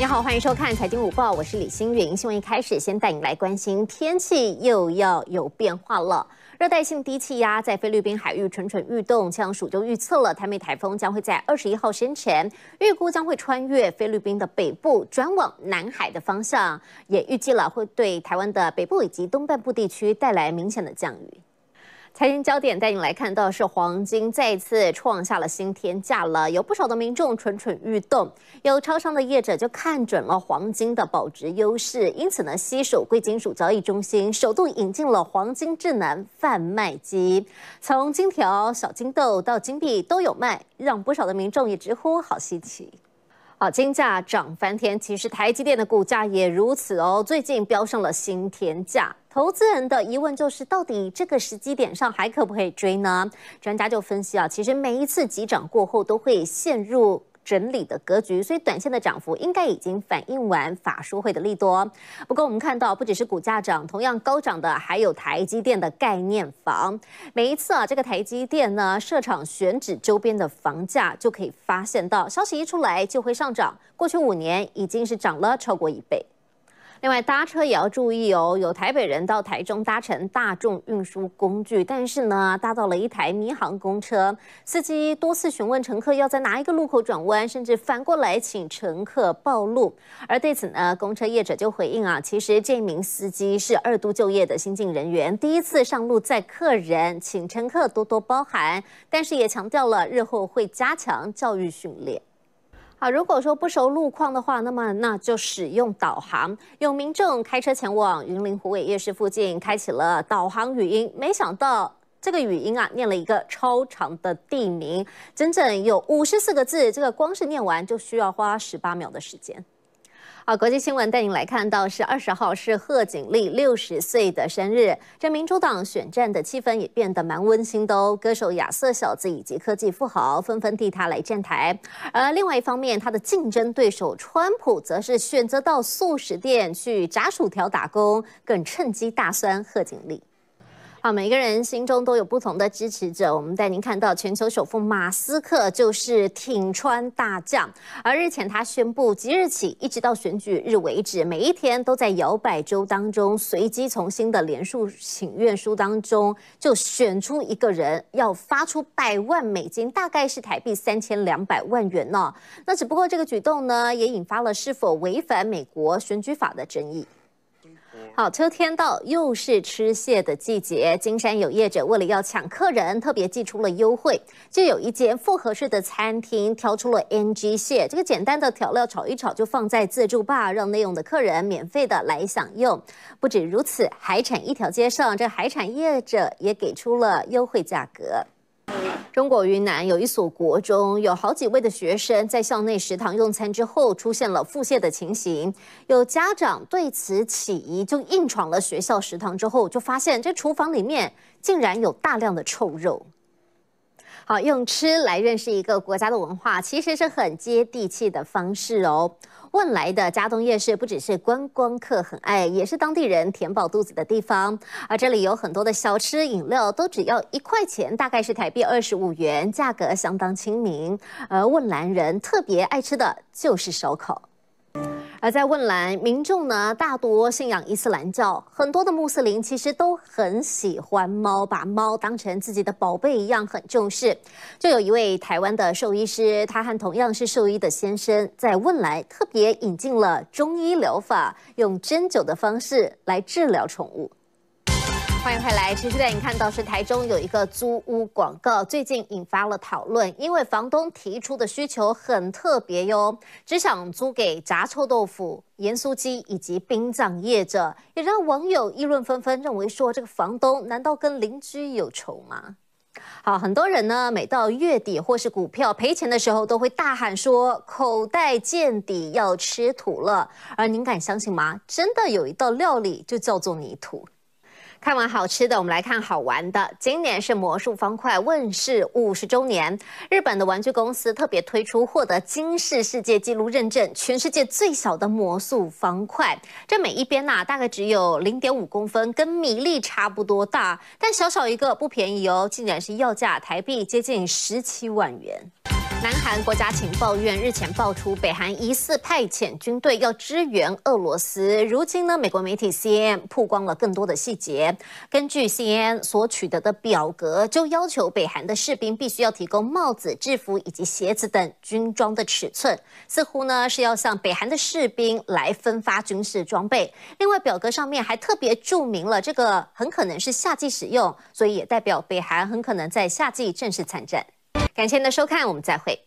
你好，欢迎收看《财经午报》，我是李星云。新闻一开始，先带你来关心天气，又要有变化了。热带性低气压在菲律宾海域蠢蠢欲动，气象署就预测了，台美台风将会在二十一号先前，预估将会穿越菲律宾的北部，转往南海的方向，也预计了会对台湾的北部以及东半部地区带来明显的降雨。财经焦点带你来看到是黄金再次创下了新天价了，有不少的民众蠢蠢欲动，有超商的业者就看准了黄金的保值优势，因此呢，西首贵金属交易中心首度引进了黄金智能贩卖机，从金条、小金豆到金币都有卖，让不少的民众也直呼好稀奇。好，金价涨翻天，其实台积电的股价也如此哦，最近飙上了新天价。投资人的疑问就是，到底这个时机点上还可不可以追呢？专家就分析啊，其实每一次急涨过后都会陷入。整理的格局，所以短线的涨幅应该已经反映完法书会的利多。不过我们看到，不只是股价涨，同样高涨的还有台积电的概念房。每一次啊，这个台积电呢设厂选址周边的房价就可以发现到，消息一出来就会上涨。过去五年已经是涨了超过一倍。另外，搭车也要注意哦。有台北人到台中搭乘大众运输工具，但是呢，搭到了一台迷航公车，司机多次询问乘客要在哪一个路口转弯，甚至反过来请乘客暴露。而对此呢，公车业者就回应啊，其实这名司机是二都就业的新进人员，第一次上路载客人，请乘客多多包涵。但是也强调了日后会加强教育训练。啊，如果说不熟路况的话，那么那就使用导航。有民众开车前往云林湖尾夜市附近，开启了导航语音，没想到这个语音啊，念了一个超长的地名，整整有五十四个字，这个光是念完就需要花十八秒的时间。好，国际新闻带你来看到是二十号是贺锦丽六十岁的生日，这民主党选战的气氛也变得蛮温馨的哦。歌手亚瑟小子以及科技富豪纷纷替他来站台，而另外一方面，他的竞争对手川普则是选择到速食店去炸薯条打工，更趁机大酸贺锦丽。好，每个人心中都有不同的支持者。我们带您看到全球首富马斯克就是挺川大将。而日前他宣布，即日起一直到选举日为止，每一天都在摇摆州当中随机从新的联署请愿书当中就选出一个人，要发出百万美金，大概是台币三千两百万元呢。那只不过这个举动呢，也引发了是否违反美国选举法的争议。好，秋天到，又是吃蟹的季节。金山有业者为了要抢客人，特别寄出了优惠。就有一间复合式的餐厅，挑出了 NG 蟹，这个简单的调料炒一炒，就放在自助吧，让内用的客人免费的来享用。不止如此，海产一条街上，这海产业者也给出了优惠价格。中国云南有一所国中有好几位的学生在校内食堂用餐之后出现了腹泻的情形，有家长对此起疑，就硬闯了学校食堂，之后就发现这厨房里面竟然有大量的臭肉。好，用吃来认识一个国家的文化，其实是很接地气的方式哦。问来的嘉东夜市不只是观光客很爱，也是当地人填饱肚子的地方。而这里有很多的小吃饮料都只要一块钱，大概是台币二十五元，价格相当亲民。而问兰人特别爱吃的就是手口。而在汶莱，民众呢大多信仰伊斯兰教，很多的穆斯林其实都很喜欢猫，把猫当成自己的宝贝一样很重视。就有一位台湾的兽医师，他和同样是兽医的先生在汶莱特别引进了中医疗法，用针灸的方式来治疗宠物。欢迎回来，其实带你看到是台中有一个租屋广告，最近引发了讨论，因为房东提出的需求很特别哟，只想租给炸臭豆腐、盐酥鸡以及殡葬业者，也让网友议论纷纷，认为说这个房东难道跟邻居有仇吗？好，很多人呢，每到月底或是股票赔钱的时候，都会大喊说口袋见底要吃土了，而您敢相信吗？真的有一道料理就叫做泥土。看完好吃的，我们来看好玩的。今年是魔术方块问世五十周年，日本的玩具公司特别推出获得金世世界纪录认证，全世界最小的魔术方块。这每一边呢，大概只有零点五公分，跟米粒差不多大，但小小一个不便宜哦，竟然是要价台币接近十七万元。南韩国家情报院日前爆出，北韩疑似派遣军队要支援俄罗斯。如今呢，美国媒体 CNN 曝光了更多的细节。根据 CNN 所取得的表格，就要求北韩的士兵必须要提供帽子、制服以及鞋子等军装的尺寸，似乎呢是要向北韩的士兵来分发军事装备。另外，表格上面还特别注明了这个很可能是夏季使用，所以也代表北韩很可能在夏季正式参战。感谢您的收看，我们再会。